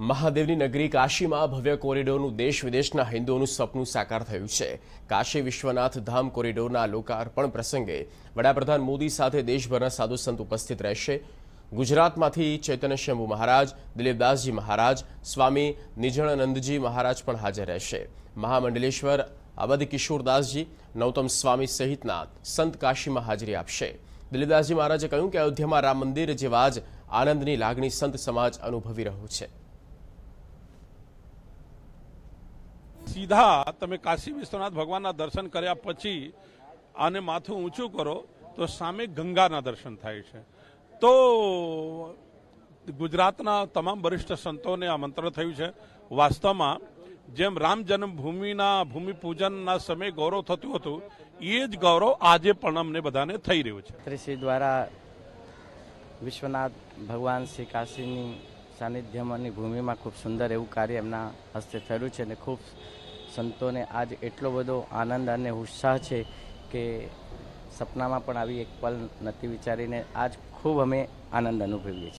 મહાદેવની નગરી કાશીમાં ભવ્ય કોરિડોરનું દેશ વિદેશના હિન્દુઓનું સપનું સાકાર થયું છે કાશી વિશ્વનાથ ધામ કોરિડોરના લોકાર્પણ પ્રસંગે વડાપ્રધાન મોદી સાથે દેશભરના સાધુ સંત ઉપસ્થિત રહેશે ગુજરાતમાંથી ચૈતન્ય શંભુ મહારાજ દિલીપદાસજી મહારાજ સ્વામી નિજળાનંદજી મહારાજ પણ હાજર રહેશે મહામંડલેશ્વર અવધ કિશોરદાસજી નૌતમ સ્વામી સહિતના સંત કાશીમાં હાજરી આપશે દિલીપદાસજી મહારાજે કહ્યું કે અયોધ્યામાં રામ મંદિર જેવા જ આનંદની લાગણી સંત સમાજ અનુભવી રહ્યું છે સીધા તમે કાશી વિશ્વનાથ ભગવાનના દર્શન કર્યા પછી આને માથું ઊંચું કરો તો સામે ગંગાના દર્શન થાય છે તો ગુજરાતના તમામ વરિષ્ઠ સંતોને આમંત્રણ થયું છે વાસ્તવમાં જેમ રામ જન્મભૂમિના ભૂમિપૂજનના સમયે ગૌરવ થતું હતું એ જ ગૌરવ આજે પણ અમને બધાને થઈ રહ્યું છે શ્રી દ્વારા વિશ્વનાથ ભગવાન શ્રી કાશીની સાનિધ્યમાંની ભૂમિમાં ખૂબ સુંદર એવું કાર્ય એમના હસ્તે થયું છે અને ખૂબ સંતોને આજ એટલો બધો આનંદ અને ઉત્સાહ છે કે સપનામાં પણ આવી એક પલ નથી વિચારીને આજ ખૂબ અમે આનંદ અનુભવીએ છીએ